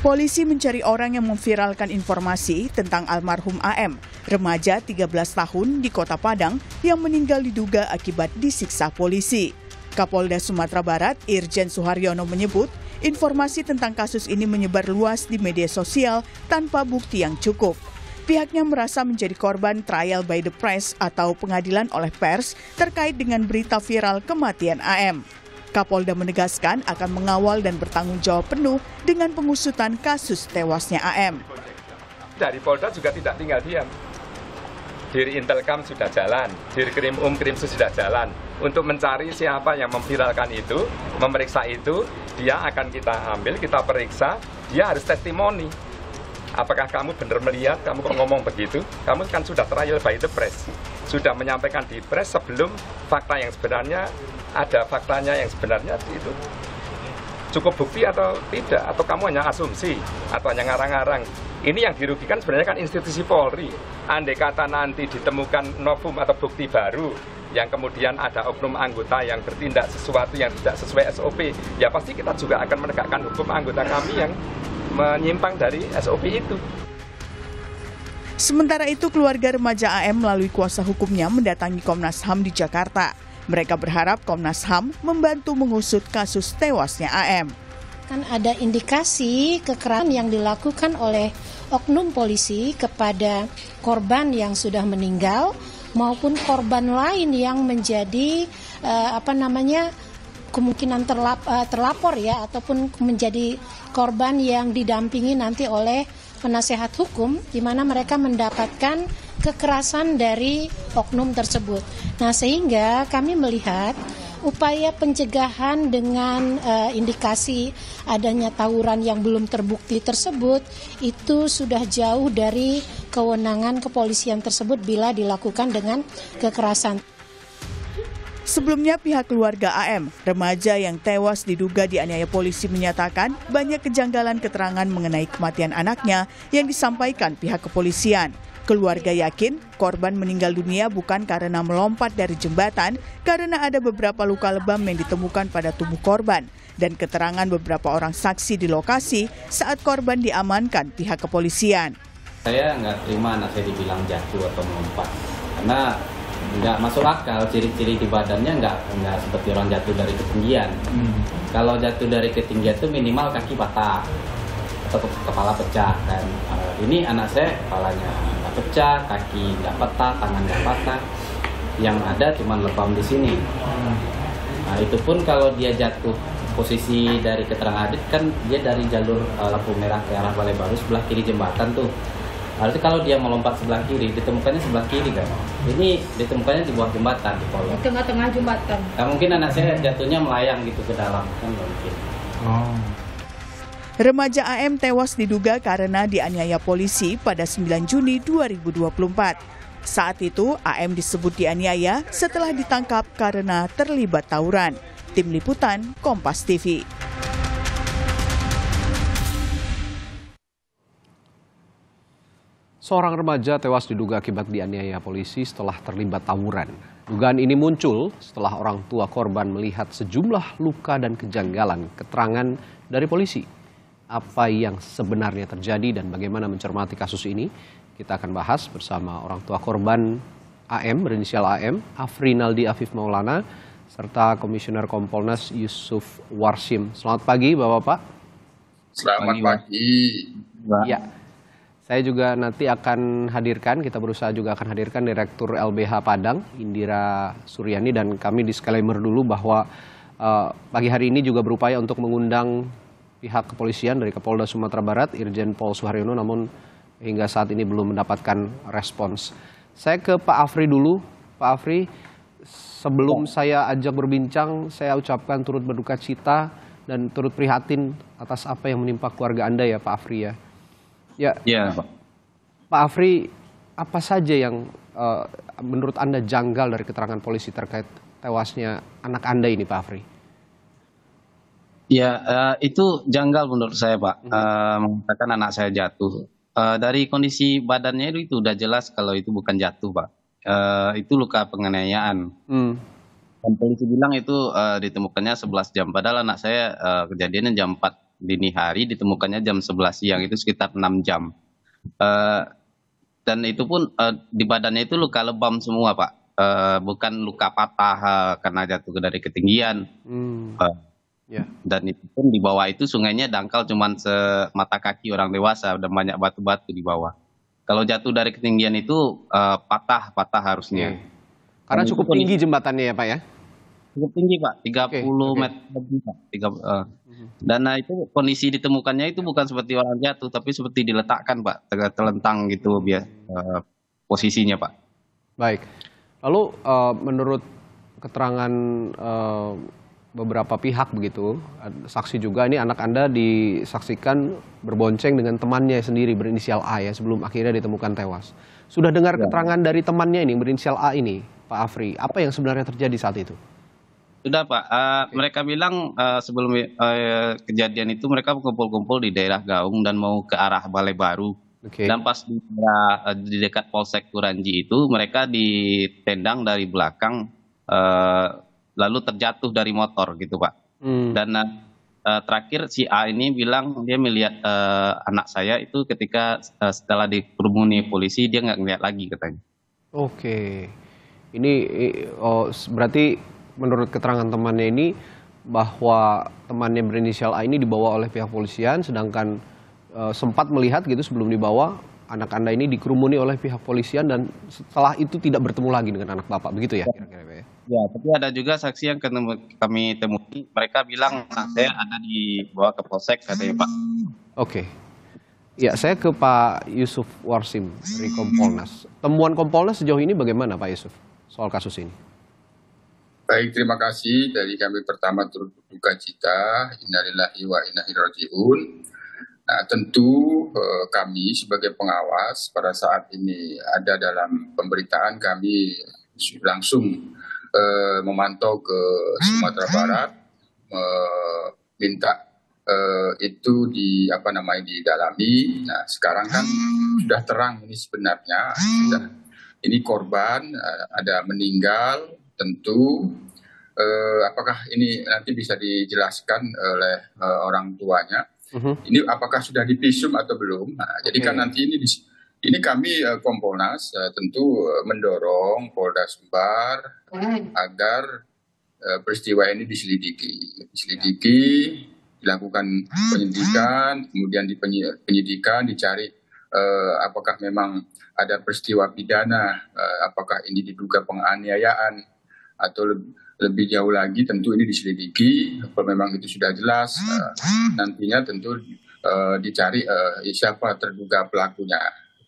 Polisi mencari orang yang memviralkan informasi tentang almarhum AM, remaja 13 tahun di Kota Padang yang meninggal diduga akibat disiksa polisi. Kapolda Sumatera Barat, Irjen Suharyono menyebut, informasi tentang kasus ini menyebar luas di media sosial tanpa bukti yang cukup. Pihaknya merasa menjadi korban trial by the press atau pengadilan oleh pers terkait dengan berita viral kematian AM. Kapolda menegaskan akan mengawal dan bertanggung jawab penuh dengan pengusutan kasus tewasnya AM. Dari Polda juga tidak tinggal diam. Dir Intelkam sudah jalan, Dir Krim Um Krim sudah jalan. Untuk mencari siapa yang memviralkan itu, memeriksa itu, dia akan kita ambil, kita periksa, dia harus testimoni apakah kamu benar melihat, kamu kok ngomong begitu? Kamu kan sudah trial by the press, sudah menyampaikan di press sebelum fakta yang sebenarnya, ada faktanya yang sebenarnya itu cukup bukti atau tidak, atau kamu hanya asumsi, atau hanya ngarang-ngarang. Ini yang dirugikan sebenarnya kan institusi Polri. Andai kata nanti ditemukan novum atau bukti baru, yang kemudian ada oknum anggota yang bertindak sesuatu yang tidak sesuai SOP, ya pasti kita juga akan menegakkan hukum anggota kami yang menyimpang dari SOP itu. Sementara itu, keluarga remaja AM melalui kuasa hukumnya mendatangi Komnas HAM di Jakarta. Mereka berharap Komnas HAM membantu mengusut kasus tewasnya AM. Kan ada indikasi kekerasan yang dilakukan oleh oknum polisi kepada korban yang sudah meninggal maupun korban lain yang menjadi eh, apa namanya kemungkinan terlap, uh, terlapor ya ataupun menjadi korban yang didampingi nanti oleh penasehat hukum di mana mereka mendapatkan kekerasan dari oknum tersebut. Nah, sehingga kami melihat upaya pencegahan dengan uh, indikasi adanya tawuran yang belum terbukti tersebut itu sudah jauh dari kewenangan kepolisian tersebut bila dilakukan dengan kekerasan. Sebelumnya pihak keluarga AM, remaja yang tewas diduga dianiaya polisi menyatakan banyak kejanggalan keterangan mengenai kematian anaknya yang disampaikan pihak kepolisian. Keluarga yakin korban meninggal dunia bukan karena melompat dari jembatan, karena ada beberapa luka lebam yang ditemukan pada tubuh korban. Dan keterangan beberapa orang saksi di lokasi saat korban diamankan pihak kepolisian. Saya nggak terima anak saya dibilang jatuh atau melompat, karena nggak masuk akal ciri-ciri di badannya nggak nggak seperti orang jatuh dari ketinggian hmm. kalau jatuh dari ketinggian itu minimal kaki patah atau kepala pecah dan uh, eh, ini anak saya kepalanya nggak pecah kaki nggak patah tangan nggak patah yang ada cuma lebam di sini nah itu pun kalau dia jatuh posisi dari keterangan adit kan dia dari jalur uh, lampu merah ke arah balai baru sebelah kiri jembatan tuh Berarti kalau dia melompat sebelah kiri, ditemukannya sebelah kiri kan? Ini ditemukannya di bawah jembatan di kolong. Di tengah-tengah jembatan. Nah, mungkin anak saya jatuhnya melayang gitu ke dalam kan mungkin. Oh. Remaja AM tewas diduga karena dianiaya polisi pada 9 Juni 2024. Saat itu AM disebut dianiaya setelah ditangkap karena terlibat tawuran. Tim Liputan Kompas TV. Seorang remaja tewas diduga akibat dianiaya polisi setelah terlibat tawuran. Dugaan ini muncul setelah orang tua korban melihat sejumlah luka dan kejanggalan keterangan dari polisi. Apa yang sebenarnya terjadi dan bagaimana mencermati kasus ini, kita akan bahas bersama orang tua korban AM, berinisial AM, Afrinaldi Afif Maulana, serta Komisioner Kompolnas Yusuf Warsim. Selamat pagi, Bapak-Bapak. Selamat pagi. pagi. Ya. Saya juga nanti akan hadirkan, kita berusaha juga akan hadirkan Direktur LBH Padang, Indira Suryani, dan kami disclaimer dulu bahwa uh, pagi hari ini juga berupaya untuk mengundang pihak kepolisian dari Kapolda Sumatera Barat, Irjen Pol Suharyono, namun hingga saat ini belum mendapatkan respons. Saya ke Pak Afri dulu. Pak Afri, sebelum oh. saya ajak berbincang, saya ucapkan turut berduka cita dan turut prihatin atas apa yang menimpa keluarga Anda ya Pak Afri ya. Ya. ya. Pak Afri, apa saja yang uh, menurut Anda janggal dari keterangan polisi terkait tewasnya anak Anda ini, Pak Afri? Ya, uh, itu janggal menurut saya, Pak. Uh, mengatakan anak saya jatuh. Uh, dari kondisi badannya itu, itu udah jelas kalau itu bukan jatuh, Pak. Uh, itu luka penganiayaan. Hmm. Dan polisi bilang itu uh, ditemukannya 11 jam. Padahal anak saya uh, kejadiannya jam 4 dini hari ditemukannya jam 11 siang itu sekitar 6 jam. Uh, dan itu pun uh, di badannya itu luka lebam semua pak, uh, bukan luka patah uh, karena jatuh dari ketinggian. Hmm. Uh, yeah. Dan itu pun di bawah itu sungainya dangkal cuman semata kaki orang dewasa dan banyak batu-batu di bawah. Kalau jatuh dari ketinggian itu patah-patah uh, harusnya. yeah. Karena cukup tinggi jembatannya ya pak ya? cukup tinggi pak 30 okay, okay. meter lebih pak 30, uh. dan nah itu kondisi ditemukannya itu bukan seperti orang jatuh tapi seperti diletakkan pak terlentang gitu biar uh, posisinya pak baik lalu uh, menurut keterangan uh, beberapa pihak begitu saksi juga ini anak anda disaksikan berbonceng dengan temannya sendiri berinisial A ya sebelum akhirnya ditemukan tewas sudah dengar ya. keterangan dari temannya ini berinisial A ini Pak Afri apa yang sebenarnya terjadi saat itu sudah pak eh, mereka bilang eh, sebelum eh, kejadian itu mereka kumpul kumpul di daerah gaung dan mau ke arah balai baru dan pas di dekat polsek kuranji itu mereka ditendang dari belakang lalu terjatuh dari motor gitu pak hmm. dan uh, terakhir si A ini bilang dia melihat uh, anak saya itu ketika uh, setelah dikerumuni polisi dia nggak melihat lagi katanya. Oke, ini oh, berarti menurut keterangan temannya ini bahwa temannya berinisial A ini dibawa oleh pihak polisian sedangkan e, sempat melihat gitu sebelum dibawa anak Anda ini dikerumuni oleh pihak polisian dan setelah itu tidak bertemu lagi dengan anak Bapak begitu ya, ya. kira-kira ya. Ya, tapi ada juga saksi yang ketemu, kami temui mereka bilang nah, saya ada di bawah ke polsek katanya Pak. Oke. Okay. Ya, saya ke Pak Yusuf Warsim dari Kompolnas. Temuan Kompolnas sejauh ini bagaimana Pak Yusuf soal kasus ini? Baik, terima kasih. Dari kami pertama turut berduka cita, innalillahi wa inna rajiun. Nah, tentu eh, kami sebagai pengawas pada saat ini ada dalam pemberitaan kami langsung eh, memantau ke Sumatera hmm, Barat, eh, minta eh, itu di apa namanya didalami. Nah, sekarang kan hmm. sudah terang ini sebenarnya hmm. sudah ini korban eh, ada meninggal tentu Uh, eh, apakah ini nanti bisa dijelaskan eh, oleh uh, orang tuanya. Uh mhm. -huh. Ini apakah sudah dipisum atau belum? Nah, okay. jadi kan nanti ini ini kami uh, Komponas uh, tentu mendorong Polda Sumbar agar uh, peristiwa ini diselidiki, diselidiki, dilakukan penyidikan, kemudian di penyidikan dicari uh, apakah memang ada peristiwa pidana, uh, apakah ini diduga penganiayaan atau lebih, jauh lagi tentu ini diselidiki kalau memang itu sudah jelas uh, nantinya tentu uh, dicari uh, siapa terduga pelakunya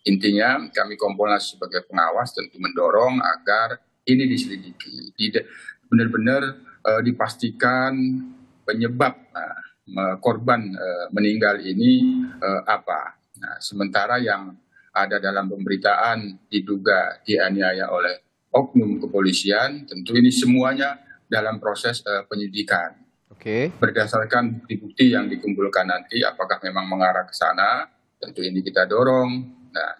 intinya kami kompolnas sebagai pengawas tentu mendorong agar ini diselidiki tidak benar-benar uh, dipastikan penyebab uh, korban uh, meninggal ini uh, apa nah sementara yang ada dalam pemberitaan diduga dianiaya oleh oknum kepolisian tentu ini semuanya dalam proses uh, penyidikan. Oke. Okay. Berdasarkan bukti-bukti yang dikumpulkan nanti apakah memang mengarah ke sana tentu ini kita dorong. Nah,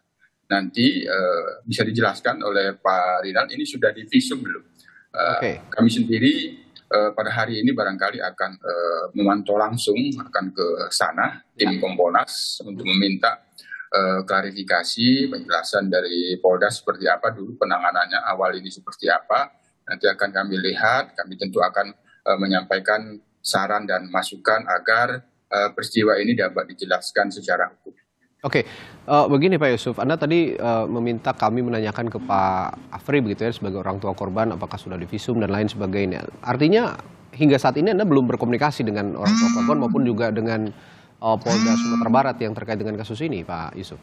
nanti uh, bisa dijelaskan oleh Pak Rinal ini sudah divisum belum? Uh, eh, okay. Kami sendiri uh, pada hari ini barangkali akan uh, memantau langsung akan ke sana tim ya. Komponas untuk meminta Eh, klarifikasi, penjelasan dari Polda seperti apa dulu penanganannya awal ini seperti apa. Nanti akan kami lihat, kami tentu akan uh, menyampaikan saran dan masukan agar uh, peristiwa ini dapat dijelaskan secara hukum. Oke, okay. uh, begini Pak Yusuf, Anda tadi uh, meminta kami menanyakan ke Pak Afri begitu ya sebagai orang tua korban apakah sudah divisum dan lain sebagainya. Artinya hingga saat ini Anda belum berkomunikasi dengan orang tua korban hmm. maupun juga dengan Eh, Polda Sumatera Barat yang terkait dengan kasus ini, Pak Yusuf?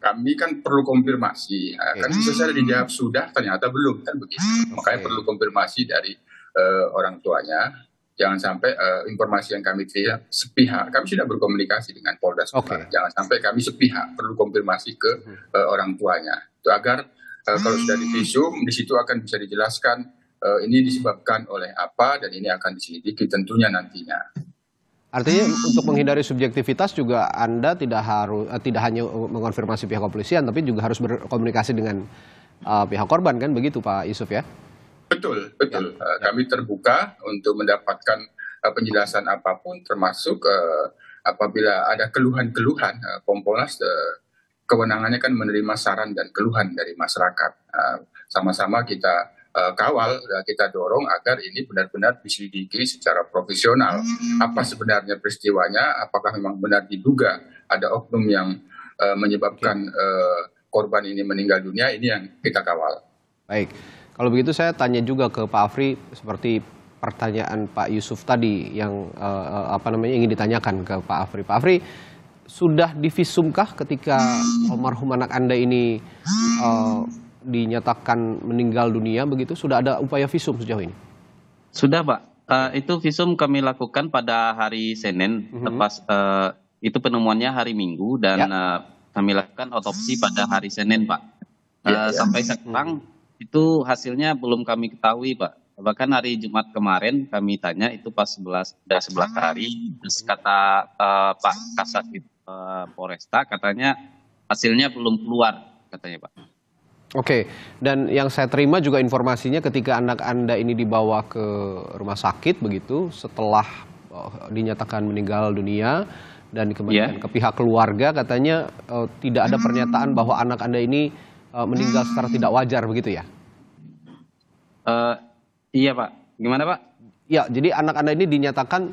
Kami kan perlu konfirmasi. Eh, okay. Kan selesai dijawab sudah, ternyata belum kan begitu. Okay. Makanya perlu konfirmasi dari uh, orang tuanya. Jangan sampai uh, informasi yang kami terima sepihak. Kami sudah berkomunikasi dengan Polda Sumatera. Okay. Jangan sampai kami sepihak. Perlu konfirmasi ke uh, orang tuanya. Itu agar uh, kalau sudah hmm. divisum, di situ akan bisa dijelaskan uh, ini disebabkan oleh apa dan ini akan diselidiki tentunya nantinya. Artinya ah. untuk menghindari subjektivitas juga Anda tidak harus eh, tidak hanya mengonfirmasi pihak kepolisian tapi juga harus berkomunikasi dengan uh, pihak korban kan begitu Pak Yusuf ya? Betul, betul. Ya. Eh, kami terbuka untuk mendapatkan penjelasan apapun termasuk uh, apabila ada keluhan-keluhan uh, Kompolnas uh, kewenangannya kan menerima saran dan keluhan dari masyarakat. Sama-sama uh, sama -sama kita Eh, kawal, ya, kita dorong agar ini benar-benar diselidiki secara profesional. Hmm. Apa sebenarnya peristiwanya? Apakah memang benar diduga ada oknum yang uh, menyebabkan uh, korban ini meninggal dunia? Ini yang kita kawal. Baik, kalau begitu saya tanya juga ke Pak Afri seperti pertanyaan Pak Yusuf tadi yang uh, apa namanya ingin ditanyakan ke Pak Afri. Pak Afri sudah divisumkah ketika hmm. almarhum anak Anda ini uh, dinyatakan meninggal dunia begitu sudah ada upaya visum sejauh ini? Sudah pak, uh, itu visum kami lakukan pada hari Senin mm -hmm. uh, itu penemuannya hari Minggu dan ya. uh, kami lakukan otopsi pada hari Senin pak. uh, ya. Sampai mhm. sekarang hmm. itu hasilnya belum kami ketahui pak. Bahkan hari Jumat kemarin kami tanya itu pas 11 sudah 11 hari terus kata uh, Pak Kasat uh, Polresta katanya hasilnya belum keluar katanya Pak. Oke, dan yang saya terima juga informasinya ketika anak Anda ini dibawa ke rumah sakit begitu setelah uh, dinyatakan meninggal dunia dan kemudian yeah. ke pihak keluarga katanya uh, tidak ada pernyataan bahwa anak Anda ini uh, meninggal secara hmm. tidak wajar begitu ya? Uh, iya, Pak. Gimana, Pak? Ya, jadi anak Anda ini dinyatakan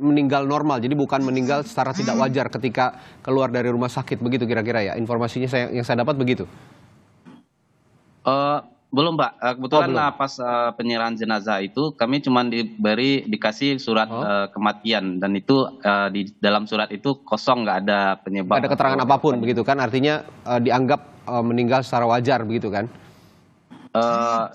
meninggal normal, jadi bukan meninggal secara tidak hmm. wajar ketika keluar dari rumah sakit begitu kira-kira ya. Informasinya saya yang saya dapat begitu. Uh, belum Pak, uh, eh, kebetulan oh, pas uh, penyerahan jenazah itu kami cuma diberi dikasih surat oh. uh, kematian dan itu uh, di dalam surat itu kosong nggak ada penyebab. Gak ada keterangan apapun begitu kan? Artinya uh, dianggap uh, meninggal secara wajar begitu kan? Uh,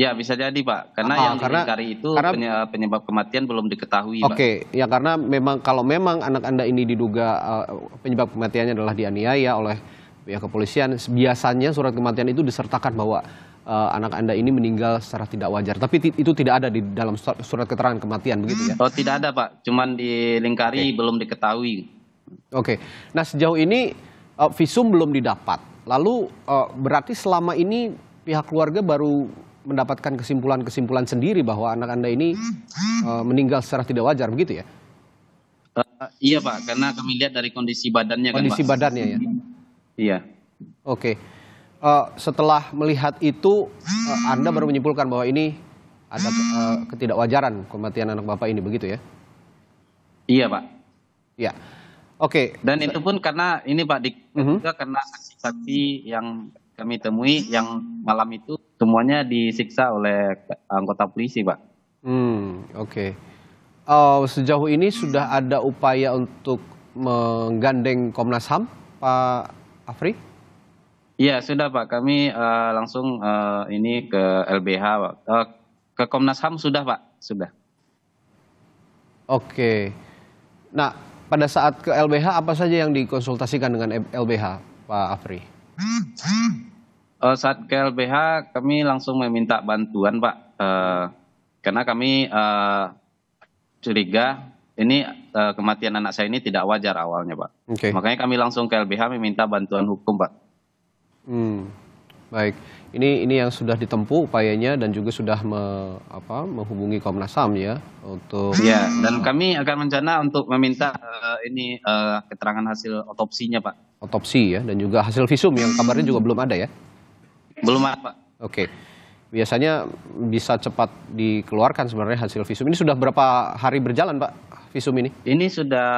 ya bisa jadi pak, karena ah, yang karena, dicari itu karena, penyebab kematian belum diketahui. Oke, okay. ya karena memang kalau memang anak anda ini diduga uh, penyebab kematiannya adalah dianiaya oleh pihak kepolisian biasanya surat kematian itu disertakan bahwa uh, anak Anda ini meninggal secara tidak wajar. Tapi itu tidak ada di dalam surat, keterangan kematian begitu ya? Oh, tidak ada, Pak. Cuman dilingkari okay. belum diketahui. Oke. Okay. Nah, sejauh ini uh, visum belum didapat. Lalu uh, berarti selama ini pihak keluarga baru mendapatkan kesimpulan-kesimpulan sendiri bahwa anak Anda ini uh, meninggal secara tidak wajar begitu ya? Uh, iya Pak, karena kami lihat dari kondisi badannya kondisi kan Kondisi badannya ya. Iya. Oke. Uh, setelah melihat itu, uh, Anda baru menyimpulkan bahwa ini ada uh, ketidakwajaran kematian anak bapak ini, begitu ya? Iya, Pak. Iya. Oke. Okay. Dan itu pun karena ini Pak Dik uh-huh. Mhm. juga karena saksi yang kami temui yang malam itu semuanya disiksa oleh anggota polisi, Pak. Hmm, oke. Okay. Uh, sejauh ini sudah ada upaya untuk menggandeng Komnas HAM, Pak Afri? Iya sudah Pak, kami uh, langsung uh, ini ke LBH Uh, eh, ke Komnas HAM sudah Pak, sudah. Oke. Nah, pada saat ke LBH apa saja yang dikonsultasikan dengan LBH Pak Afri? Uh, saat ke LBH kami langsung meminta bantuan Pak, uh, karena kami uh, curiga ini uh, kematian anak saya ini tidak wajar awalnya, Pak. Okay. Makanya kami langsung ke LBH meminta bantuan hukum, Pak. Hmm. Baik. Ini ini yang sudah ditempuh upayanya dan juga sudah me, apa, menghubungi Komnas HAM ya untuk Iya, dan kami akan rencana untuk meminta uh, ini uh, keterangan hasil otopsinya, Pak. Otopsi ya dan juga hasil visum yang kabarnya juga belum ada ya. Belum ada, Pak. Oke. Okay biasanya bisa cepat dikeluarkan sebenarnya hasil visum. Ini sudah berapa hari berjalan, Pak? visum ini? Ini sudah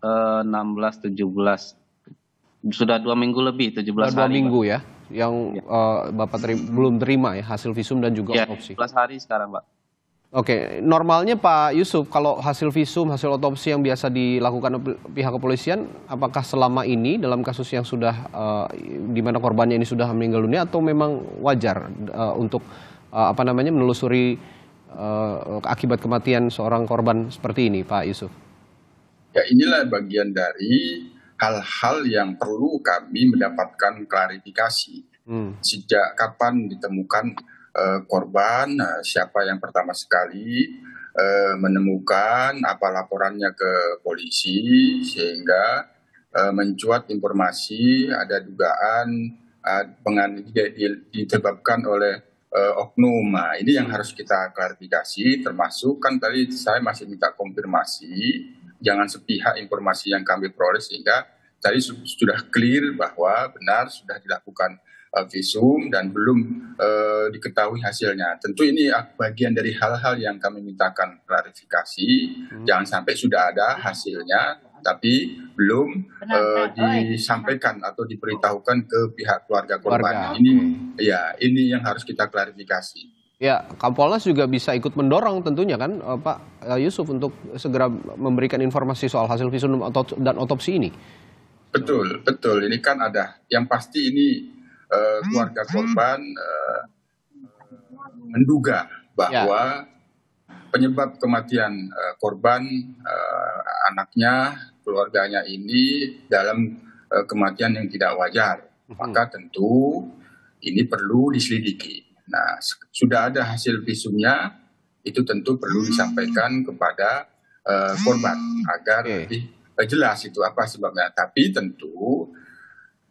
uh, 16 17 sudah dua minggu lebih 17 belas dua hari. Dua minggu ya yang ya. Uh, Bapak teri belum terima ya hasil visum dan juga ya, otopsi. 17 hari sekarang, Pak. Oke, normalnya Pak Yusuf kalau hasil visum, hasil otopsi yang biasa dilakukan pihak kepolisian apakah selama ini dalam kasus yang sudah uh, di mana korbannya ini sudah meninggal dunia atau memang wajar uh, untuk uh, apa namanya menelusuri uh, akibat kematian seorang korban seperti ini, Pak Yusuf? Ya inilah bagian dari hal-hal yang perlu kami mendapatkan klarifikasi. Hmm. Sejak kapan ditemukan uh, korban, uh, siapa yang pertama sekali uh, menemukan, apa laporannya ke polisi, sehingga mencuat informasi ada dugaan uh, penganiayaan disebabkan oleh Eh, oknum. Nah, ini yang harus kita klarifikasi, termasuk kan tadi saya masih minta konfirmasi, jangan sepihak informasi yang kami peroleh sehingga tadi sudah clear bahwa benar sudah dilakukan uh, visum dan belum uh, diketahui hasilnya. Tentu ini bagian dari hal-hal yang kami mintakan klarifikasi. Hmm. Jangan sampai sudah ada hasilnya tapi belum uh, disampaikan atau diberitahukan ke pihak keluarga korban. Keluarga. Nah, ini ya ini yang harus kita klarifikasi. Ya, Kapolres juga bisa ikut mendorong tentunya kan eh, Pak eh, Yusuf untuk segera memberikan informasi soal hasil visum dan otopsi ini. Betul, betul. Ini kan ada yang pasti ini uh, keluarga hmm. korban uh, menduga ya. bahwa ya penyebab kematian eh, korban eh, anaknya keluarganya ini dalam eh, kematian yang tidak wajar mhm. maka tentu ini perlu diselidiki nah sudah ada hasil visumnya itu tentu perlu disampaikan kepada korban agar lebih jelas itu apa sebabnya tapi tentu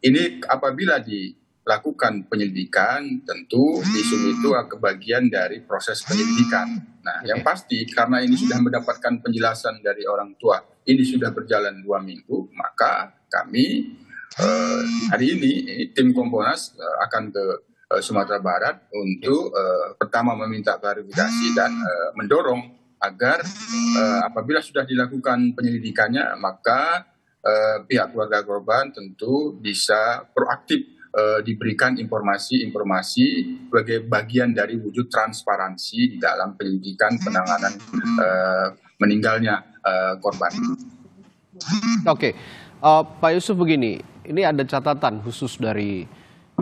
ini apabila di lakukan penyelidikan tentu visum itu hmm. kebagian dari proses penyelidikan. Nah, yang pasti karena ini sudah hmm. mendapatkan penjelasan dari orang tua, ini sudah berjalan dua minggu, maka kami eh, hari ini tim Komponas eh, akan ke eh, Sumatera Barat untuk eh, pertama meminta klarifikasi dan hmm. eh, mendorong agar eh, apabila sudah dilakukan penyelidikannya, maka eh, pihak keluarga korban tentu bisa proaktif Eh, diberikan informasi-informasi sebagai bagian dari wujud transparansi di dalam penyelidikan penanganan eh, meninggalnya eh, korban. Oke, okay. uh, Pak Yusuf begini, ini ada catatan khusus dari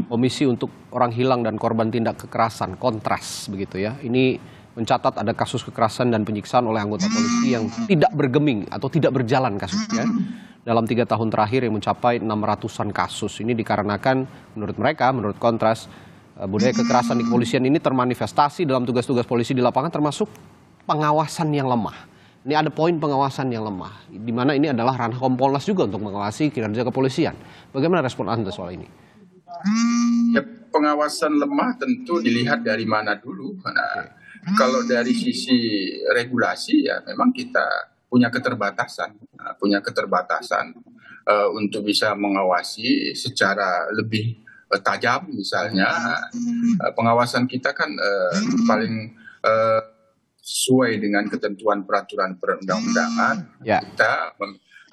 Komisi untuk Orang Hilang dan Korban Tindak Kekerasan, kontras begitu ya. Ini mencatat ada kasus kekerasan dan penyiksaan oleh anggota polisi yang tidak bergeming atau tidak berjalan kasusnya dalam tiga tahun terakhir yang mencapai 600-an kasus. Ini dikarenakan menurut mereka, menurut Kontras, eh, budaya kekerasan di kepolisian ini termanifestasi dalam tugas-tugas polisi di lapangan termasuk pengawasan yang lemah. Ini ada poin pengawasan yang lemah, di mana ini adalah ranah Kompolnas juga untuk mengawasi kinerja kepolisian. Bagaimana respon Anda soal ini? Ya, pengawasan lemah tentu dilihat dari mana dulu. Nah, kalau dari sisi regulasi ya memang kita punya keterbatasan, nah, punya keterbatasan uh, untuk bisa mengawasi secara lebih uh, tajam misalnya uh, pengawasan kita kan uh, paling uh, sesuai dengan ketentuan peraturan perundang-undangan yeah. kita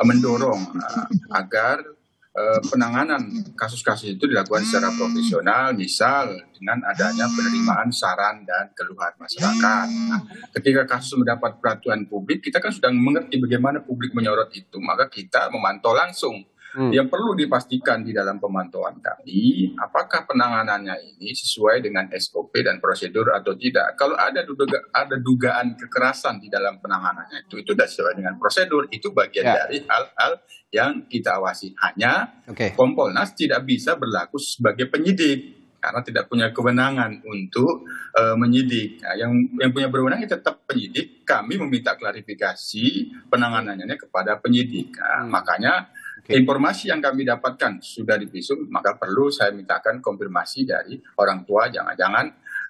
mendorong uh, agar Eh, penanganan kasus-kasus itu dilakukan secara hmm. profesional, misal dengan adanya hmm. penerimaan saran dan keluhan masyarakat. Hmm. Nah, ketika kasus mendapat perhatian publik, kita kan sudah mengerti bagaimana publik menyorot itu, maka kita memantau langsung. Hmm. Yang perlu dipastikan di dalam pemantauan kami, apakah penanganannya ini sesuai dengan SOP dan prosedur atau tidak. Kalau ada duga, ada dugaan kekerasan di dalam penanganannya itu, itu sudah sesuai dengan prosedur. Itu bagian ya. dari hal-hal yang kita awasi. Hanya okay. Kompolnas tidak bisa berlaku sebagai penyidik karena tidak punya kewenangan untuk uh, menyidik. Nah, yang yang punya berwenang itu ya tetap penyidik. Kami meminta klarifikasi penanganannya kepada penyidik. Nah, hmm. Makanya okay. informasi yang kami dapatkan sudah divisum, maka perlu saya mintakan konfirmasi dari orang tua. Jangan-jangan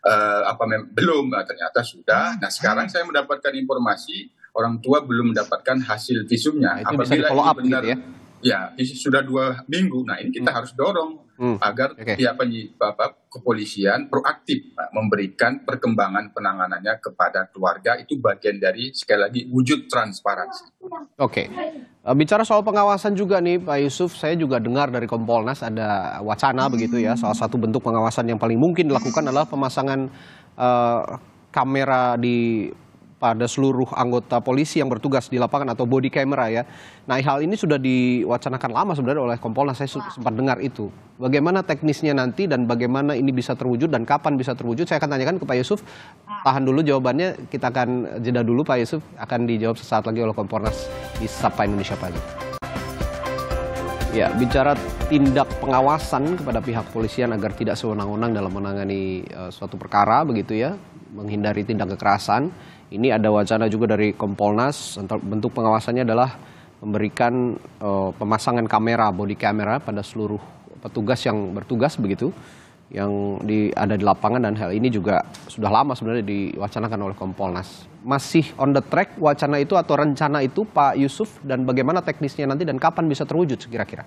uh, eh, apa belum? Nah, ternyata sudah. Nah sekarang ah. saya mendapatkan informasi orang tua belum mendapatkan hasil visumnya. Nah, Apabila bisa up gitu benar, gitu ya? ya sudah dua minggu. Nah ini kita hmm. harus dorong hmm. agar okay. pihak penyebab kepolisian proaktif nah, memberikan perkembangan penanganannya kepada keluarga itu bagian dari sekali lagi wujud transparansi. Oke, okay. Eh, bicara soal pengawasan juga nih Pak Yusuf, saya juga dengar dari Kompolnas ada wacana begitu ya. Salah satu bentuk pengawasan yang paling mungkin dilakukan adalah pemasangan uh, kamera di pada seluruh anggota polisi yang bertugas di lapangan atau body camera ya. Nah hal ini sudah diwacanakan lama sebenarnya oleh Kompolnas, saya sempat dengar itu. Bagaimana teknisnya nanti dan bagaimana ini bisa terwujud dan kapan bisa terwujud, saya akan tanyakan ke Pak Yusuf. Tahan dulu jawabannya, kita akan jeda dulu Pak Yusuf, akan dijawab sesaat lagi oleh Kompolnas di Sapa Indonesia Pagi. Ya, bicara tindak pengawasan kepada pihak polisian agar tidak sewenang-wenang dalam menangani uh, suatu perkara begitu ya, menghindari tindak kekerasan. Ini ada wacana juga dari Kompolnas, bentuk pengawasannya adalah memberikan uh, pemasangan kamera, body camera pada seluruh petugas yang bertugas begitu, yang di, ada di lapangan dan hal ini juga sudah lama sebenarnya diwacanakan oleh Kompolnas. Masih on the track wacana itu atau rencana itu Pak Yusuf dan bagaimana teknisnya nanti dan kapan bisa terwujud kira-kira?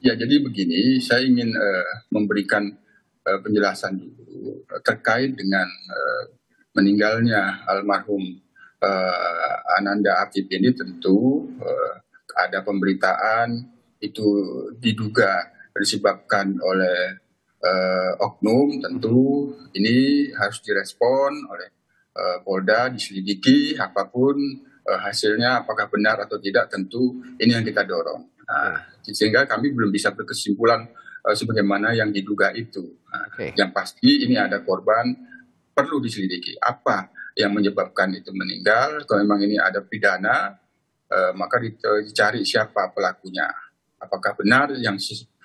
Ya jadi begini, saya ingin uh, memberikan uh, penjelasan dulu terkait dengan uh, meninggalnya almarhum uh, Ananda Apip ini tentu uh, ada pemberitaan itu diduga disebabkan oleh uh, oknum tentu ini harus direspon oleh uh, Polda diselidiki apapun uh, hasilnya apakah benar atau tidak tentu ini yang kita dorong nah, ah. sehingga kami belum bisa berkesimpulan uh, sebagaimana yang diduga itu nah, okay. yang pasti ini ada korban perlu diselidiki apa yang menyebabkan itu meninggal. Kalau memang ini ada pidana, eh, maka dicari siapa pelakunya. Apakah benar yang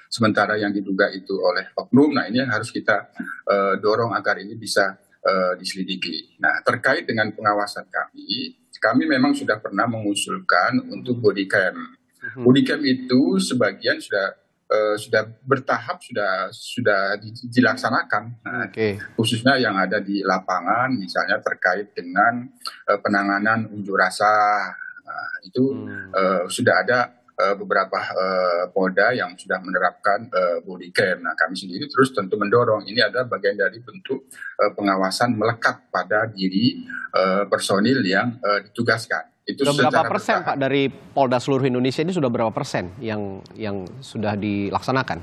sementara yang diduga itu oleh oknum? Nah ini yang harus kita eh, dorong agar ini bisa eh, diselidiki. Nah terkait dengan pengawasan kami, kami memang sudah pernah mengusulkan untuk body cam. Mhm. Body cam itu sebagian sudah Eh, sudah bertahap sudah sudah dilaksanakan nah, khususnya yang ada di lapangan misalnya terkait dengan uh, penanganan unjuk rasa nah, itu hmm. uh, sudah ada uh, beberapa uh, polda yang sudah menerapkan uh, body cam. Nah, kami sendiri terus tentu mendorong ini adalah bagian dari bentuk uh, pengawasan melekat pada diri uh, personil yang uh, ditugaskan. Itu sudah berapa persen bertahan. Pak dari Polda seluruh Indonesia ini sudah berapa persen yang yang sudah dilaksanakan?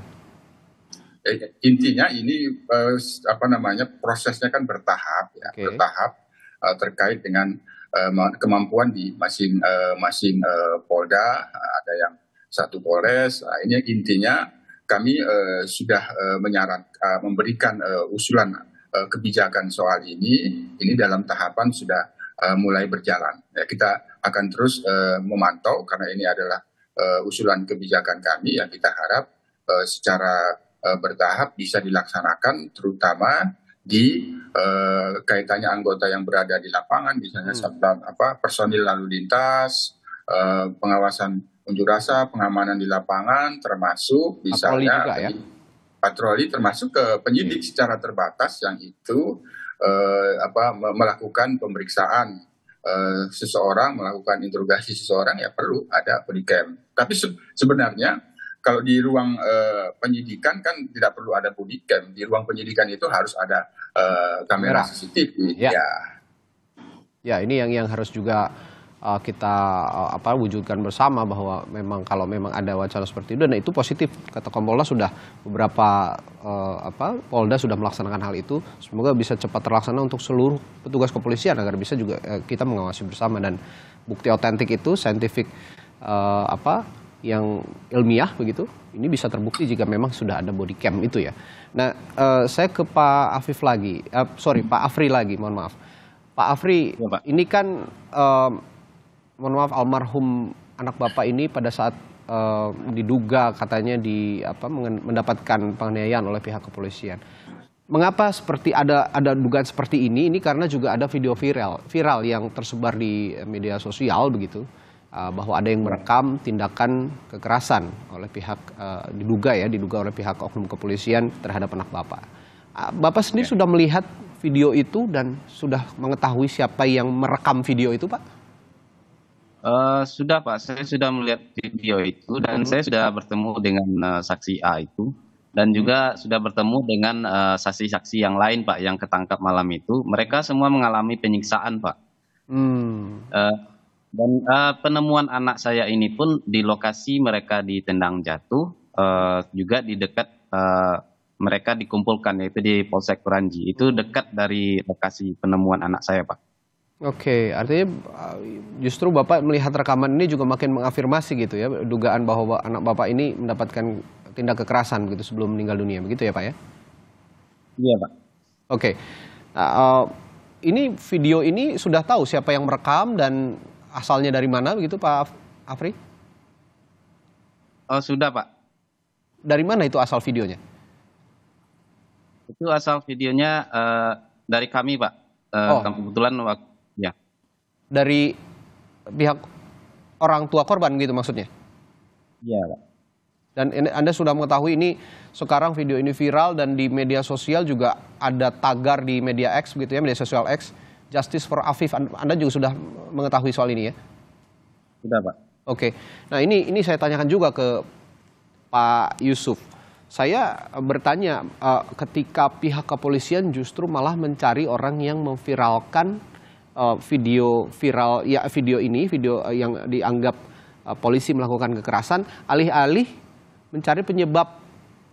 Eh, intinya ini eh, apa namanya prosesnya kan bertahap ya, okay. bertahap eh, terkait dengan eh, kemampuan di masing eh, masing eh, Polda ada yang satu Polres. Nah, ini intinya kami sudah menyarankan memberikan usulan kebijakan soal ini ini dalam tahapan sudah mulai berjalan. Ya, kita akan terus uh, memantau karena ini adalah uh, usulan kebijakan kami yang kita harap uh, secara uh, bertahap bisa dilaksanakan terutama di uh, kaitannya anggota yang berada di lapangan misalnya hmm. apa personil lalu lintas uh, pengawasan unjuk rasa pengamanan di lapangan termasuk misalnya patroli, juga, ya? patroli termasuk ke penyidik hmm. secara terbatas yang itu uh, apa melakukan pemeriksaan uh, seseorang melakukan interogasi seseorang ya perlu ada cam. Tapi se sebenarnya kalau di ruang uh, penyidikan kan tidak perlu ada cam. Di ruang penyidikan itu harus ada uh, kamera CCTV. Ya. ya. Ya, ini yang yang harus juga uh, kita uh, apa wujudkan bersama bahwa memang kalau memang ada wacana seperti itu dan itu positif kata Kompolnas sudah beberapa uh, apa Polda sudah melaksanakan hal itu semoga bisa cepat terlaksana untuk seluruh petugas kepolisian agar bisa juga uh, kita mengawasi bersama dan bukti otentik itu saintifik uh, apa yang ilmiah begitu ini bisa terbukti jika memang sudah ada body cam itu ya. Nah uh, saya ke Pak Afif lagi, uh, sorry Pak Afri lagi, mohon maaf. Pak Afri, ya, Pak. ini kan uh, mohon maaf almarhum anak bapak ini pada saat uh, diduga katanya di apa mendapatkan penganiayaan oleh pihak kepolisian. Mengapa seperti ada ada dugaan seperti ini? Ini karena juga ada video viral viral yang tersebar di media sosial begitu uh, bahwa ada yang merekam tindakan kekerasan oleh pihak uh, diduga ya diduga oleh pihak oknum kepolisian terhadap anak bapak. Ah, bapak sendiri ya. sudah melihat video itu dan sudah mengetahui siapa yang merekam video itu, Pak? Eh, sudah Pak, saya sudah melihat video itu dan -hmm. saya sudah bertemu dengan uh, saksi A itu dan hmm. juga sudah bertemu dengan eh, saksi-saksi uh, yang lain Pak yang ketangkap malam itu. Mereka semua mengalami penyiksaan Pak. Hmm. Uh, dan uh, penemuan anak saya ini pun di lokasi mereka ditendang jatuh, uh, juga di dekat uh, mereka dikumpulkan yaitu di Polsek Kuranji. Itu hmm. dekat dari lokasi penemuan anak saya Pak. Oke, okay, artinya uh, justru Bapak melihat rekaman ini juga makin mengafirmasi gitu ya, dugaan bahwa anak Bapak ini mendapatkan tindak kekerasan gitu sebelum meninggal dunia, begitu ya Pak ya? Iya Pak. Oke, okay. uh, ini video ini sudah tahu siapa yang merekam dan asalnya dari mana begitu Pak Afri? Oh, sudah Pak. Dari mana itu asal videonya? Itu asal videonya uh, dari kami Pak. Uh, oh. Kebetulan waktu dari pihak orang tua korban gitu maksudnya? Iya, Pak. Dan ini, Anda sudah mengetahui ini sekarang video ini viral dan di media sosial juga ada tagar di media X gitu ya, media sosial X, Justice for Afif. Anda juga sudah mengetahui soal ini ya? Sudah, Pak. Oke. Nah, ini ini saya tanyakan juga ke Pak Yusuf. Saya bertanya eh, ketika pihak kepolisian justru malah mencari orang yang memviralkan uh, video viral ya video ini video uh, yang dianggap uh, polisi melakukan kekerasan alih-alih mencari penyebab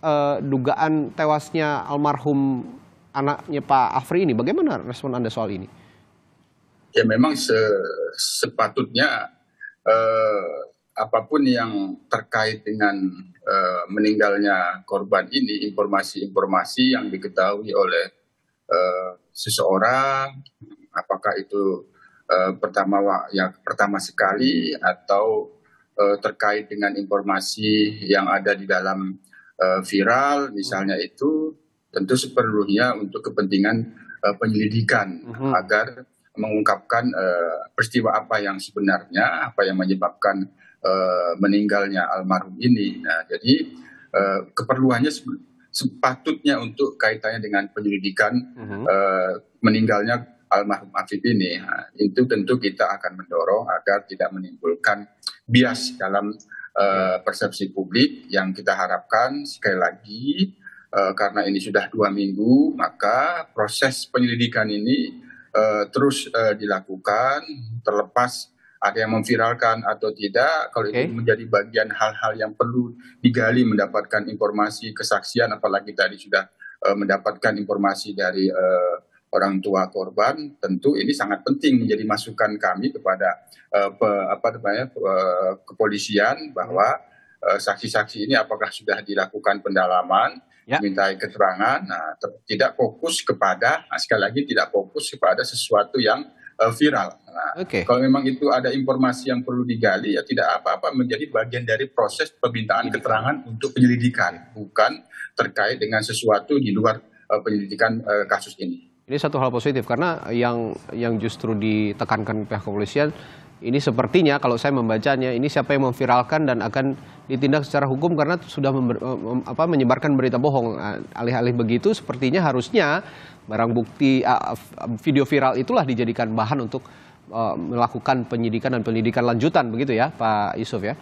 uh, dugaan tewasnya almarhum anaknya Pak Afri ini bagaimana respon Anda soal ini? Ya memang se sepatutnya uh, apapun yang terkait dengan uh, meninggalnya korban ini informasi-informasi yang diketahui oleh uh, seseorang apakah itu eh, pertama yang pertama sekali atau eh, terkait dengan informasi yang ada di dalam eh, viral misalnya itu tentu seperlunya untuk kepentingan penyelidikan mhm. agar mengungkapkan peristiwa apa yang sebenarnya apa yang menyebabkan meninggalnya almarhum ini nah jadi keperluannya sepatutnya untuk kaitannya dengan penyelidikan mhm. meninggalnya almarhum Afif ini, itu tentu kita akan mendorong agar tidak menimbulkan bias dalam uh, persepsi publik yang kita harapkan sekali lagi uh, karena ini sudah dua minggu maka proses penyelidikan ini uh, terus uh, dilakukan terlepas ada yang memviralkan atau tidak kalau okay. itu menjadi bagian hal-hal yang perlu digali mendapatkan informasi kesaksian apalagi tadi sudah uh, mendapatkan informasi dari uh, orang tua korban tentu ini sangat penting menjadi masukan kami kepada uh, pe, apa namanya pe, kepolisian bahwa eh, saksi-saksi uh, ini apakah sudah dilakukan pendalaman ya. mintai keterangan nah tidak fokus kepada nah, sekali lagi tidak fokus kepada sesuatu yang uh, viral. Nah, okay. Kalau memang itu ada informasi yang perlu digali, ya tidak apa-apa menjadi bagian dari proses permintaan keterangan untuk penyelidikan, bukan terkait dengan sesuatu di luar uh, penyelidikan uh, kasus ini. Ini satu hal positif karena yang yang justru ditekankan pihak kepolisian ini sepertinya kalau saya membacanya ini siapa yang memviralkan dan akan ditindak secara hukum karena sudah member, eh, apa, menyebarkan berita bohong alih-alih begitu sepertinya harusnya barang bukti video viral itulah dijadikan bahan untuk eh, melakukan penyidikan dan penyidikan lanjutan begitu ya Pak Yusuf ya.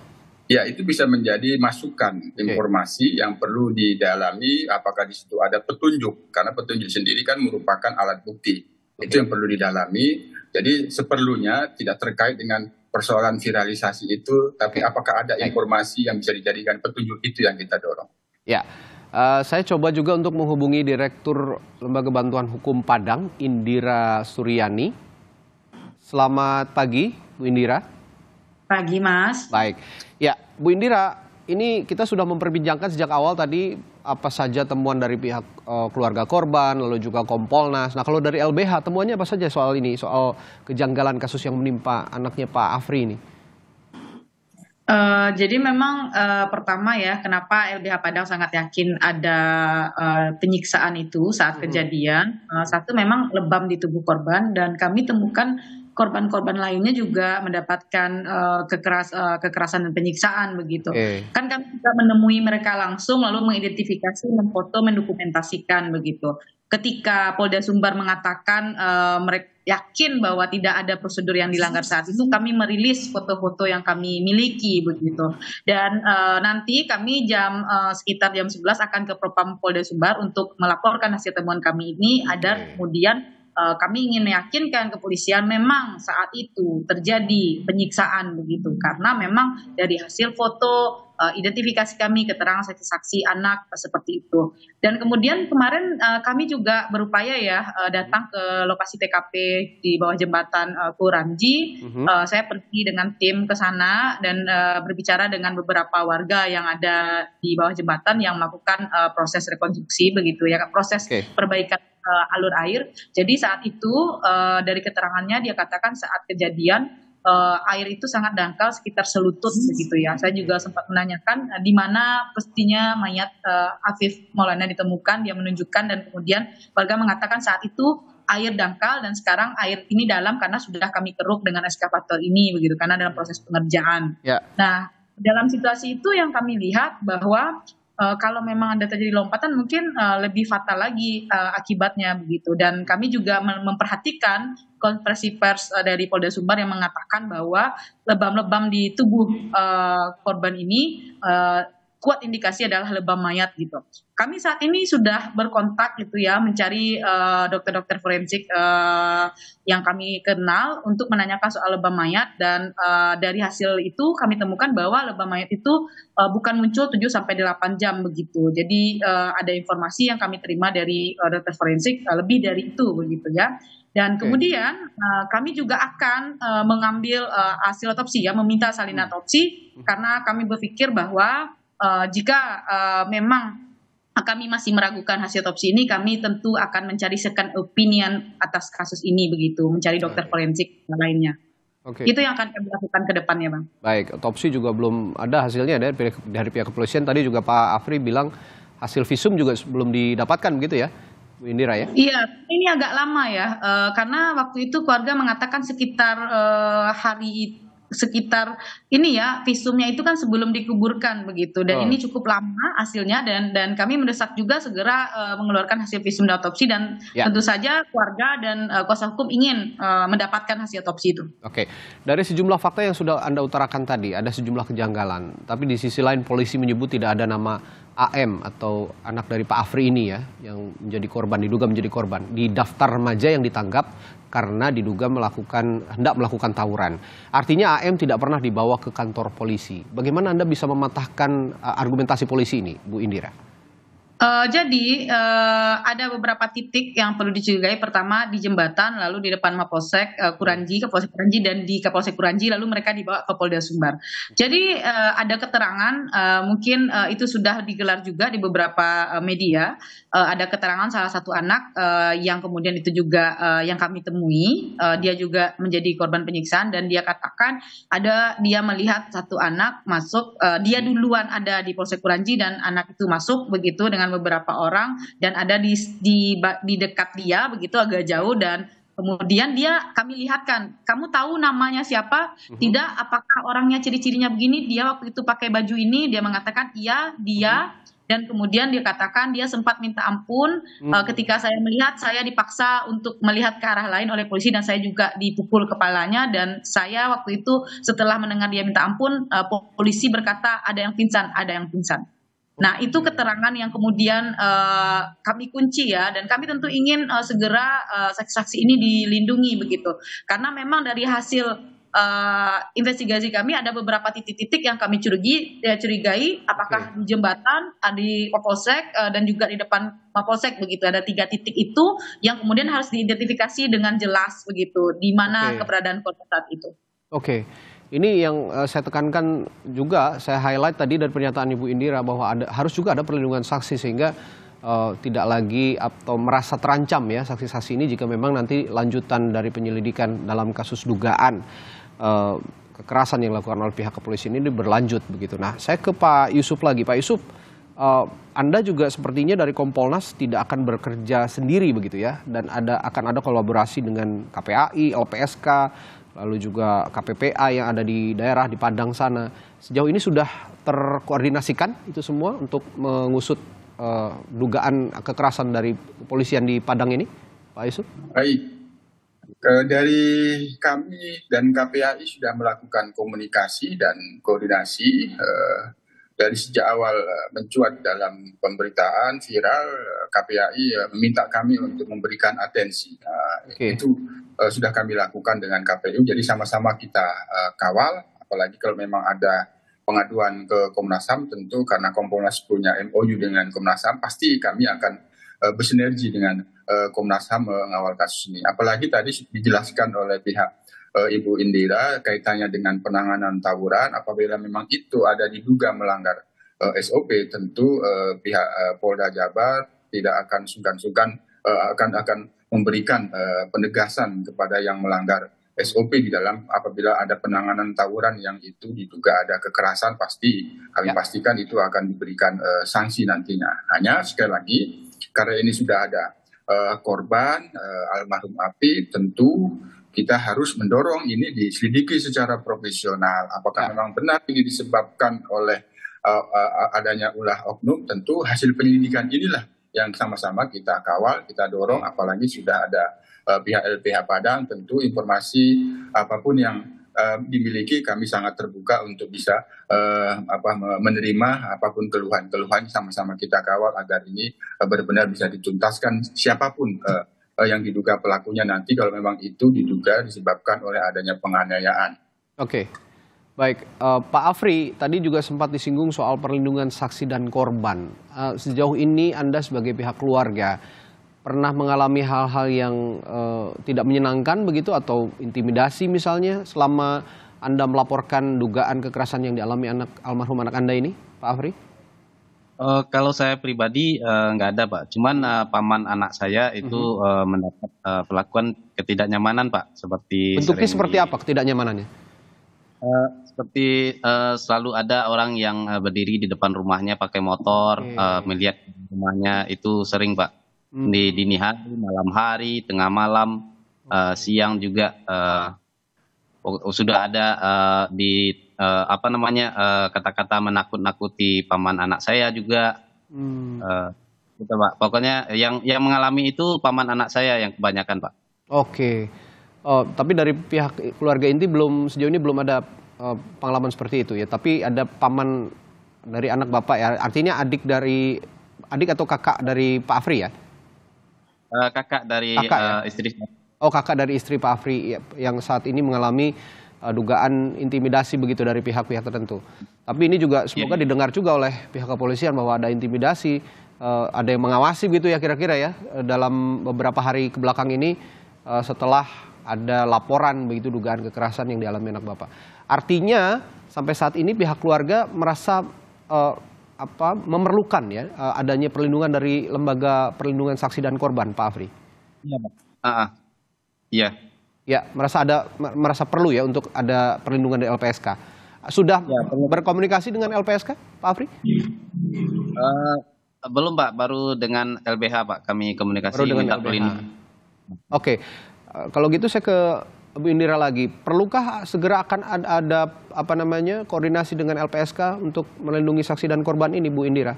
Ya, itu bisa menjadi masukan informasi okay. yang perlu didalami apakah di situ ada petunjuk karena petunjuk sendiri kan merupakan alat bukti. Okay. Itu yang perlu didalami. Jadi seperlunya tidak terkait dengan persoalan viralisasi itu, tapi okay. apakah ada informasi yang bisa dijadikan petunjuk itu yang kita dorong. Ya. Uh, saya coba juga untuk menghubungi Direktur Lembaga Bantuan Hukum Padang, Indira Suryani. Selamat pagi, Bu Indira. Pagi, Mas. Baik. Bu Indira, ini kita sudah memperbincangkan sejak awal tadi apa saja temuan dari pihak uh, keluarga korban, lalu juga Kompolnas. Nah kalau dari LBH temuannya apa saja soal ini, soal kejanggalan kasus yang menimpa anaknya Pak Afri ini? Uh, jadi memang uh, pertama ya, kenapa LBH Padang sangat yakin ada uh, penyiksaan itu saat kejadian. Uh, satu memang lebam di tubuh korban dan kami temukan korban-korban lainnya juga mendapatkan uh, kekeras, uh, kekerasan dan penyiksaan begitu. Okay. Kan kami juga menemui mereka langsung lalu mengidentifikasi, memfoto, mendokumentasikan begitu. Ketika Polda Sumbar mengatakan uh, eh, mereka yakin bahwa tidak ada prosedur yang dilanggar saat itu, kami merilis foto-foto yang kami miliki begitu. Dan uh, nanti kami jam uh, sekitar jam 11 akan ke Propam Polda Sumbar untuk melaporkan hasil temuan kami ini okay. agar kemudian uh, kami ingin meyakinkan kepolisian memang saat itu terjadi penyiksaan begitu karena memang dari hasil foto uh, identifikasi kami, keterangan saksi-saksi anak seperti itu. Dan kemudian kemarin uh, kami juga berupaya ya uh, datang ke lokasi TKP di bawah jembatan uh, Kuramji. Uh-huh. Mhm. Uh, saya pergi dengan tim ke sana dan uh, berbicara dengan beberapa warga yang ada di bawah jembatan yang melakukan uh, proses rekonstruksi begitu ya, proses okay. perbaikan uh, alur air. Jadi saat itu uh, dari keterangannya dia katakan saat kejadian uh, air itu sangat dangkal sekitar selutut begitu ya. Saya juga sempat menanyakan uh, di mana pastinya mayat uh, Afif Maulana ditemukan, dia menunjukkan dan kemudian warga mengatakan saat itu air dangkal dan sekarang air ini dalam karena sudah kami keruk dengan eskavator ini begitu karena dalam proses pengerjaan. Ya. Nah, dalam situasi itu yang kami lihat bahwa uh, kalau memang ada terjadi lompatan mungkin uh, lebih fatal lagi uh, akibatnya begitu. Dan kami juga memperhatikan konversi pers uh, dari Polda Sumbar yang mengatakan bahwa lebam-lebam di tubuh uh, korban ini uh, kuat indikasi adalah lebam mayat gitu. Kami saat ini sudah berkontak gitu ya mencari eh, dokter-dokter uh, forensik uh, yang kami kenal untuk menanyakan soal lebam mayat dan uh, dari hasil itu kami temukan bahwa lebam mayat itu uh, bukan muncul 7 sampai 8 jam begitu. Jadi uh, ada informasi yang kami terima dari uh, dokter forensik uh, lebih dari itu begitu ya. Dan kemudian okay. uh, kami juga akan uh, mengambil uh, hasil otopsi ya, meminta salinan otopsi hmm. karena kami berpikir bahwa uh, jika uh, memang kami masih meragukan hasil otopsi ini, kami tentu akan mencari second opinion atas kasus ini begitu, mencari dokter okay. forensik lainnya. Okay. Itu yang akan kami lakukan ke depannya, Bang. Baik, otopsi juga belum ada hasilnya dari pihak, dari pihak kepolisian. Tadi juga Pak Afri bilang hasil visum juga belum didapatkan begitu ya. Bu Indira ya? Iya, ini agak lama ya, uh, karena waktu itu keluarga mengatakan sekitar uh, hari sekitar ini ya visumnya itu kan sebelum dikuburkan begitu dan oh. ini cukup lama hasilnya dan dan kami mendesak juga segera uh, mengeluarkan hasil visum dan otopsi dan ya. tentu saja keluarga dan uh, kuasa hukum ingin uh, mendapatkan hasil otopsi itu. Oke. Dari sejumlah fakta yang sudah Anda utarakan tadi ada sejumlah kejanggalan, tapi di sisi lain polisi menyebut tidak ada nama AM atau anak dari Pak Afri ini ya yang menjadi korban diduga menjadi korban di daftar remaja yang ditanggap karena diduga melakukan hendak melakukan tawuran. Artinya AM tidak pernah dibawa ke kantor polisi. Bagaimana Anda bisa mematahkan eh, argumentasi polisi ini, Bu Indira? Uh, jadi uh, ada beberapa titik yang perlu dicurigai. Pertama di jembatan, lalu di depan Mapolsek uh, Kuranji, hmm. Kapolsek Kuranji dan di Kapolsek Kuranji, lalu mereka dibawa ke Polda Sumbar. Jadi uh, ada keterangan, uh, mungkin uh, itu sudah digelar juga di beberapa uh, media. Uh, ada keterangan salah satu anak uh, yang kemudian itu juga uh, yang kami temui, uh, dia juga menjadi korban penyiksaan dan dia katakan ada dia melihat satu anak masuk, uh, dia duluan ada di Polsek Kuranji dan anak itu masuk begitu dengan dengan beberapa orang dan ada di di, di dekat dia begitu agak jauh dan Kemudian dia kami lihatkan, kamu tahu namanya siapa? -huh. Mhm. Tidak, apakah orangnya ciri-cirinya begini? Dia waktu itu pakai baju ini, dia mengatakan iya, dia. -huh. Mhm. Dan kemudian dia katakan dia sempat minta ampun uh, ketika saya melihat saya dipaksa untuk melihat ke arah lain oleh polisi dan saya juga dipukul kepalanya dan saya waktu itu setelah mendengar dia minta ampun uh, polisi berkata ada yang pingsan, ada yang pingsan. Nah, itu hmm. keterangan yang kemudian uh, kami kunci ya, dan kami tentu ingin uh, segera eh, saksi-saksi ini dilindungi begitu, karena memang dari hasil uh, investigasi kami ada beberapa titik-titik yang kami curigai, ya, curigai apakah okay. di jembatan, ah, di polsek uh, dan juga di depan Mapolsek begitu ada tiga titik itu yang kemudian harus diidentifikasi dengan jelas begitu, di mana okay. keberadaan korban saat itu. Oke. Okay. Ini yang uh, saya tekankan juga, saya highlight tadi dari pernyataan Ibu Indira bahwa ada, harus juga ada perlindungan saksi sehingga uh, tidak lagi atau merasa terancam ya saksi-saksi ini jika memang nanti lanjutan dari penyelidikan dalam kasus dugaan uh, kekerasan yang dilakukan oleh pihak kepolisian ini berlanjut begitu. Nah, saya ke Pak Yusuf lagi, Pak Yusuf. Anda juga sepertinya dari Kompolnas tidak akan bekerja sendiri begitu ya, dan ada akan ada kolaborasi dengan KPAI, LPSK, lalu juga KPPA yang ada di daerah di Padang sana. Sejauh ini sudah terkoordinasikan itu semua untuk mengusut uh, dugaan kekerasan dari kepolisian di Padang ini, Pak Yusuf? Baik. Dari kami dan KPAI sudah melakukan komunikasi dan koordinasi uh, dari sejak awal eh, mencuat dalam pemberitaan viral KPAI meminta kami untuk memberikan atensi. Nah, okay. Itu uh, sudah kami lakukan dengan KPU. Jadi sama-sama kita uh, kawal, apalagi kalau memang ada pengaduan ke Komnas HAM tentu karena Komnas punya MOU dengan Komnas HAM pasti kami akan uh, bersinergi dengan uh, Komnas HAM mengawal kasus ini. Apalagi tadi dijelaskan oleh pihak uh, Ibu Indira kaitannya dengan penanganan tawuran apabila memang itu ada diduga melanggar SOP tentu uh, pihak uh, Polda Jabar tidak akan sungkan-sungkan uh, akan akan memberikan eh, penegasan kepada yang melanggar SOP di dalam apabila ada penanganan tawuran yang itu diduga ada kekerasan pasti kami ya. pastikan itu akan diberikan uh, sanksi nantinya. Hanya sekali lagi karena ini sudah ada uh, korban uh, almarhum api tentu kita harus mendorong ini diselidiki secara profesional apakah ya. memang benar ini disebabkan oleh uh, uh, adanya ulah oknum tentu hasil penyelidikan inilah yang sama-sama kita kawal, kita dorong, apalagi sudah ada uh, pihak LPH Padang, tentu informasi apapun yang eh, dimiliki kami sangat terbuka untuk bisa uh, apa menerima apapun keluhan-keluhan sama-sama kita kawal agar ini uh, benar-benar bisa dituntaskan siapapun uh, uh, yang diduga pelakunya nanti kalau memang itu diduga disebabkan oleh adanya penganiayaan. Oke. Okay. Baik, uh, Pak Afri, tadi juga sempat disinggung soal perlindungan saksi dan korban. Uh, sejauh ini Anda sebagai pihak keluarga pernah mengalami hal-hal yang uh, tidak menyenangkan begitu atau intimidasi misalnya selama Anda melaporkan dugaan kekerasan yang dialami anak almarhum anak Anda ini, Pak Afri? Uh, kalau saya pribadi uh, nggak ada Pak, cuman uh, paman anak saya itu uh -huh. uh, mendapat uh, perlakuan ketidaknyamanan Pak, seperti bentuknya seperti di... apa ketidaknyamanannya? Uh, seperti uh, selalu ada orang yang uh, berdiri di depan rumahnya pakai motor okay. uh, melihat rumahnya itu sering pak hmm. di dini hari malam hari tengah malam okay. uh, siang juga uh, sudah ada uh, di uh, apa namanya kata-kata uh, menakut-nakuti paman anak saya juga hmm. uh, gitu pak pokoknya yang yang mengalami itu paman anak saya yang kebanyakan pak oke okay. Oh, tapi dari pihak keluarga inti belum sejauh ini belum ada uh, pengalaman seperti itu ya. Tapi ada paman dari anak bapak ya. Artinya adik dari adik atau kakak dari Pak Afri ya? Uh, kakak dari kakak, uh, ya? istri. Oh kakak dari istri Pak Afri ya, yang saat ini mengalami uh, dugaan intimidasi begitu dari pihak-pihak tertentu. Tapi ini juga iya, semoga yeah. didengar juga oleh pihak kepolisian bahwa ada intimidasi, uh, ada yang mengawasi begitu ya kira-kira ya dalam beberapa hari kebelakang ini setelah ada laporan begitu dugaan kekerasan yang dialami anak bapak. Artinya sampai saat ini pihak keluarga merasa uh, apa memerlukan ya uh, adanya perlindungan dari lembaga perlindungan saksi dan korban, Pak Afri. Iya, Pak. Ah, ah. Iya. Yeah. Ya, merasa ada merasa perlu ya untuk ada perlindungan dari LPSK. Sudah ya, berkomunikasi dengan LPSK, Pak Afri? Uh, belum, Pak. Baru dengan LBH, Pak. Kami komunikasi Baru dengan minta LBH. Oke. Okay. Kalau gitu saya ke Bu Indira lagi. Perlukah segera akan ada, ada apa namanya koordinasi dengan LPSK untuk melindungi saksi dan korban ini, Bu Indira?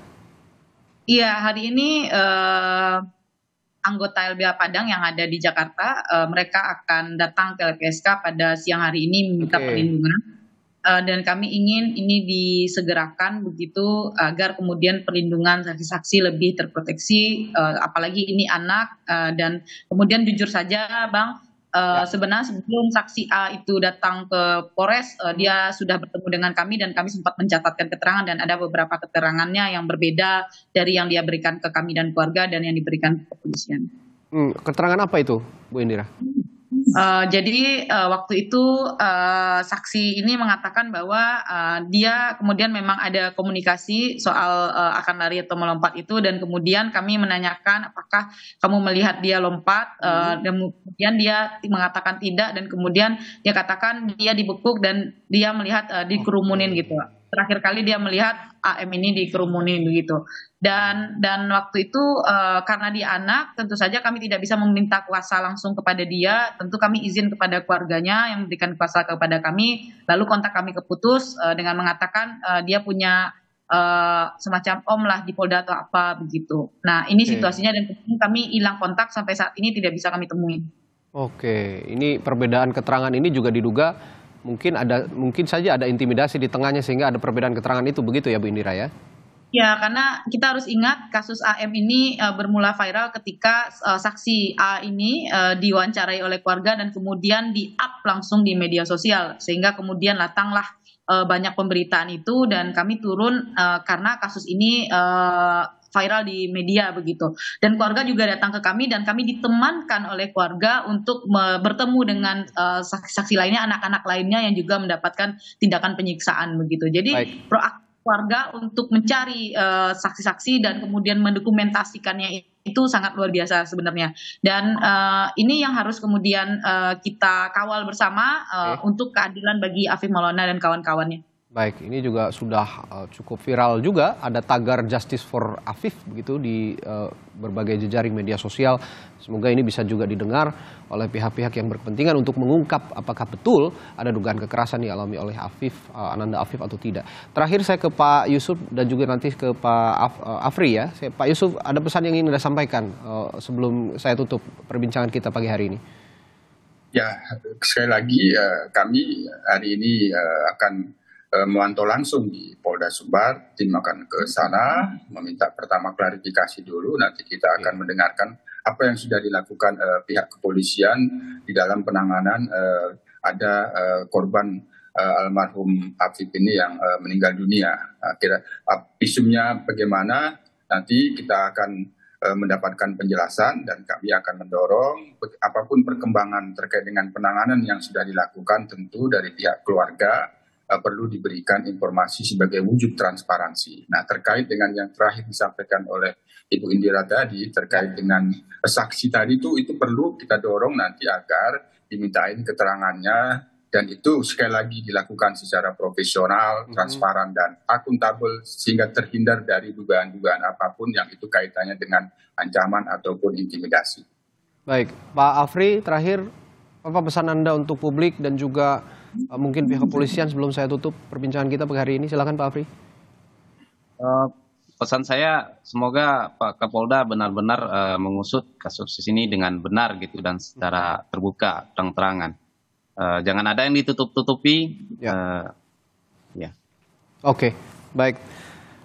Iya, hari ini eh, anggota LBH Padang yang ada di Jakarta, eh, mereka akan datang ke LPSK pada siang hari ini minta okay. perlindungan Eh, dan kami ingin ini disegerakan begitu agar kemudian perlindungan saksi-saksi lebih terproteksi uh, apalagi ini anak uh, dan kemudian jujur saja Bang Uh, ya. Sebenarnya sebelum saksi A itu datang ke Polres, uh, dia sudah bertemu dengan kami dan kami sempat mencatatkan keterangan dan ada beberapa keterangannya yang berbeda dari yang dia berikan ke kami dan keluarga dan yang diberikan ke kepolisian. Hmm, keterangan apa itu, Bu Indira? Hmm Uh, jadi uh, waktu itu uh, saksi ini mengatakan bahwa uh, dia kemudian memang ada komunikasi soal uh, akan lari atau melompat itu dan kemudian kami menanyakan apakah kamu melihat dia lompat uh, dan kemudian dia mengatakan tidak dan kemudian dia katakan dia dibekuk dan dia melihat uh, dikerumunin gitu. Terakhir kali dia melihat AM ini dikerumunin begitu. Dan dan waktu itu uh, karena dia anak, tentu saja kami tidak bisa meminta kuasa langsung kepada dia. Tentu kami izin kepada keluarganya yang memberikan kuasa kepada kami. Lalu kontak kami keputus uh, dengan mengatakan uh, dia punya Uh, semacam om lah di Polda atau apa begitu. Nah ini okay. situasinya dan kami hilang kontak sampai saat ini tidak bisa kami temui. Oke, okay. ini perbedaan keterangan ini juga diduga mungkin ada mungkin saja ada intimidasi di tengahnya sehingga ada perbedaan keterangan itu begitu ya Bu Indira ya? Ya, karena kita harus ingat kasus AM ini uh, bermula viral ketika uh, saksi A ini uh, diwawancarai oleh keluarga dan kemudian di-up langsung di media sosial sehingga kemudian datanglah uh, banyak pemberitaan itu dan kami turun uh, karena kasus ini uh, viral di media begitu. Dan keluarga juga datang ke kami dan kami ditemankan oleh keluarga untuk bertemu dengan eh, saksi-saksi uh, lainnya, anak-anak lainnya yang juga mendapatkan tindakan penyiksaan begitu. Jadi proaktif keluarga untuk mencari eh, saksi-saksi uh, dan kemudian mendokumentasikannya itu sangat luar biasa sebenarnya dan uh, ini yang harus kemudian uh, kita kawal bersama uh, okay. untuk keadilan bagi Afif Maulana dan kawan-kawannya. Baik, ini juga sudah eh, cukup viral juga. Ada tagar Justice for Afif begitu di eh, berbagai jejaring media sosial. Semoga ini bisa juga didengar oleh pihak-pihak yang berkepentingan untuk mengungkap apakah betul ada dugaan kekerasan dialami oleh Afif, eh, Ananda Afif atau tidak. Terakhir saya ke Pak Yusuf dan juga nanti ke Pak Af, Afri ya. Saya, Pak Yusuf, ada pesan yang ingin Anda sampaikan sebelum saya tutup perbincangan kita pagi hari ini. Ya, sekali lagi kami hari ini akan Eh, memantau langsung di Polda Sumbar, tim akan ke hmm. sana meminta pertama klarifikasi dulu, nanti kita ya. akan mendengarkan apa yang sudah dilakukan uh, pihak kepolisian di dalam penanganan uh, ada uh, korban uh, almarhum Afif ini yang uh, meninggal dunia. Nah, kira isunya visumnya bagaimana? Nanti kita akan uh, mendapatkan penjelasan dan kami akan mendorong apapun perkembangan terkait dengan penanganan yang sudah dilakukan tentu dari pihak keluarga perlu diberikan informasi sebagai wujud transparansi. Nah, terkait dengan yang terakhir disampaikan oleh Ibu Indira tadi terkait dengan saksi tadi itu itu perlu kita dorong nanti agar dimintain keterangannya dan itu sekali lagi dilakukan secara profesional, mm-hmm. transparan dan akuntabel sehingga terhindar dari dugaan-dugaan apapun yang itu kaitannya dengan ancaman ataupun intimidasi. Baik, Pak Afri terakhir apa pesan Anda untuk publik dan juga Eh, mungkin pihak kepolisian sebelum saya tutup perbincangan kita pagi hari ini. Silakan Pak Afri. Uh, pesan saya semoga Pak Kapolda benar-benar uh, mengusut kasus ini dengan benar gitu dan secara terbuka terang-terangan. Uh, jangan ada yang ditutup-tutupi. Ya. Uh, ya. Oke, okay. baik.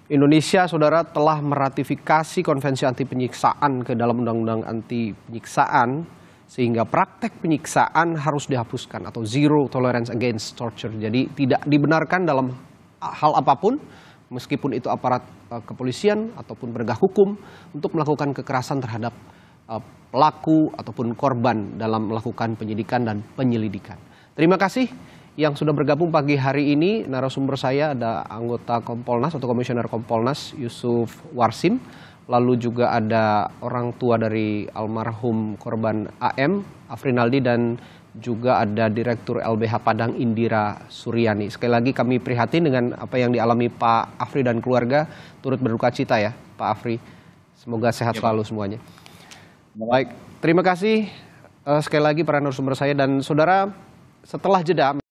Indonesia, saudara, telah meratifikasi konvensi anti penyiksaan ke dalam undang-undang anti penyiksaan sehingga praktek penyiksaan harus dihapuskan atau zero tolerance against torture. Jadi tidak dibenarkan dalam hal apapun meskipun itu aparat eh, kepolisian ataupun penegak hukum untuk melakukan kekerasan terhadap eh, pelaku ataupun korban dalam melakukan penyidikan dan penyelidikan. Terima kasih yang sudah bergabung pagi hari ini narasumber saya ada anggota Kompolnas atau komisioner Kompolnas Yusuf Warsim lalu juga ada orang tua dari almarhum korban AM, Afrinaldi dan juga ada Direktur LBH Padang Indira Suryani. Sekali lagi kami prihatin dengan apa yang dialami Pak Afri dan keluarga, turut berduka cita ya Pak Afri. Semoga sehat ya, selalu semuanya. Baik, terima kasih eh, sekali lagi para narasumber saya dan saudara setelah jeda